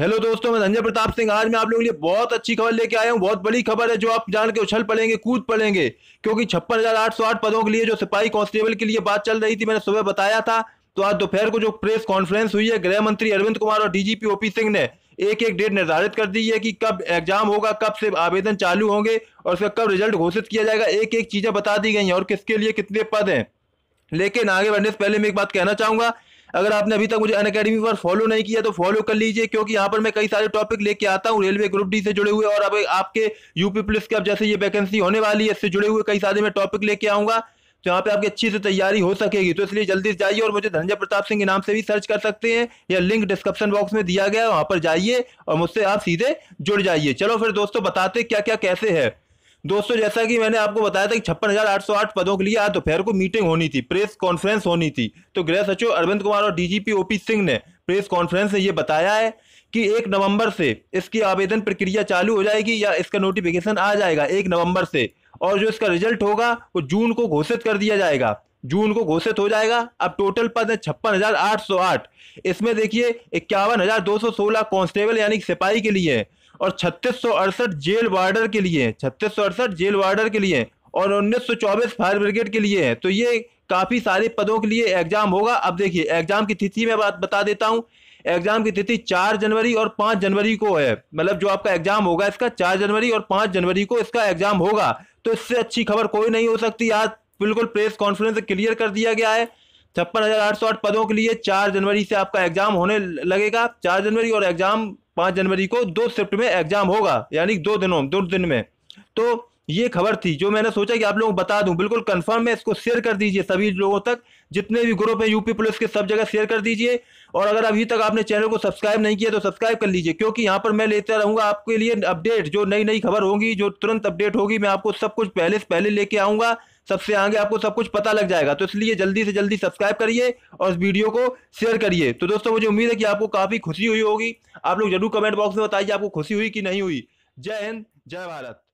hello दोस्तों मैं धनजय प्रताप सिंह आज मैं आप लोगों के लिए बहुत अच्छी खबर लेके आया हूँ बहुत बड़ी खबर है जो आप जान के उछल पड़ेंगे कूद पड़ेंगे क्योंकि छप्पन हजार आठ सौ आठ पदों के लिए जो सिपाही कांस्टेबल के लिए बात चल रही थी मैंने सुबह बताया था तो आज दोपहर को जो प्रेस कॉन्फ्रेंस हुई है गृह मंत्री अरविंद कुमार और डीजीपी ओपी सिंह ने एक एक डेट निर्धारित कर दी है कि कब एग्जाम होगा कब से आवेदन चालू होंगे और उसका कब रिजल्ट घोषित किया जाएगा एक एक चीजें बता दी गई हैं और किसके लिए कितने पद हैं लेकिन आगे बढ़ने से पहले मैं एक बात कहना चाहूंगा अगर आपने अभी तक मुझे अन अकेडमी पर फॉलो नहीं किया तो फॉलो कर लीजिए क्योंकि यहाँ पर मैं कई सारे टॉपिक लेके आता हूँ रेलवे ग्रुप डी से जुड़े हुए और अब आपके यूपी पुलिस के अब जैसे ये वैकेंसी होने वाली है इससे जुड़े हुए कई सारे मैं टॉपिक लेके आऊंगा तो यहाँ पे आपकी अच्छी से तैयारी हो सकेगी तो इसलिए जल्दी से जाइए और मुझे धनंजय प्रताप सिंह के नाम से भी सर्च कर सकते हैं या लिंक डिस्क्रिप्शन बॉक्स में दिया गया है वहाँ पर जाइए और मुझसे आप सीधे जुड़ जाइए चलो फिर दोस्तों बताते क्या क्या कैसे है दोस्तों जैसा कि मैंने आपको बताया था कि छप्पन पदों के लिए आज दोपहर को मीटिंग होनी थी प्रेस कॉन्फ्रेंस होनी थी तो गृह सचिव अरविंद कुमार और डीजीपी ओपी सिंह ने प्रेस कॉन्फ्रेंस में यह बताया है कि एक नवंबर से इसकी आवेदन प्रक्रिया चालू हो जाएगी या इसका नोटिफिकेशन आ जाएगा एक नवंबर से और जो इसका रिजल्ट होगा वो जून को घोषित कर दिया जाएगा जून को घोषित हो जाएगा अब टोटल पद है छप्पन इसमें देखिए इक्यावन हजार कांस्टेबल यानी सिपाही के लिए है और छत्तीस जेल वार्डर के लिए छत्तीस जेल वार्डर के लिए और 1924 फायर ब्रिगेड के लिए है तो ये काफ़ी सारे पदों के लिए एग्जाम होगा अब देखिए एग्जाम की तिथि मैं बात बता देता हूँ एग्जाम की तिथि चार जनवरी और 5 जनवरी को है मतलब जो आपका एग्जाम होगा इसका चार जनवरी और 5 जनवरी को इसका एग्जाम होगा तो इससे अच्छी खबर कोई नहीं हो सकती आज बिल्कुल प्रेस कॉन्फ्रेंस क्लियर कर दिया गया है छप्पन पदों के लिए चार जनवरी से आपका एग्जाम होने लगेगा चार जनवरी और एग्जाम पाँच जनवरी को दो शिफ्ट में एग्जाम होगा यानी दो दिनों दो दिन में तो ये खबर थी जो मैंने सोचा कि आप को बता दूं बिल्कुल कंफर्म है इसको शेयर कर दीजिए सभी लोगों तक जितने भी ग्रुप हैं यूपी पुलिस के सब जगह शेयर कर दीजिए और अगर अभी तक आपने चैनल को सब्सक्राइब नहीं किया तो सब्सक्राइब कर लीजिए क्योंकि यहाँ पर मैं लेता रहूँगा आपके लिए अपडेट जो नई नई खबर होगी जो तुरंत अपडेट होगी मैं आपको सब कुछ पहले से पहले लेके आऊँगा सबसे आगे आपको सब कुछ पता लग जाएगा तो इसलिए जल्दी से जल्दी सब्सक्राइब करिए और इस वीडियो को शेयर करिए तो दोस्तों मुझे उम्मीद है कि आपको काफ़ी खुशी हुई होगी आप लोग जरूर कमेंट बॉक्स में बताइए आपको खुशी हुई कि नहीं हुई जय हिंद जय भारत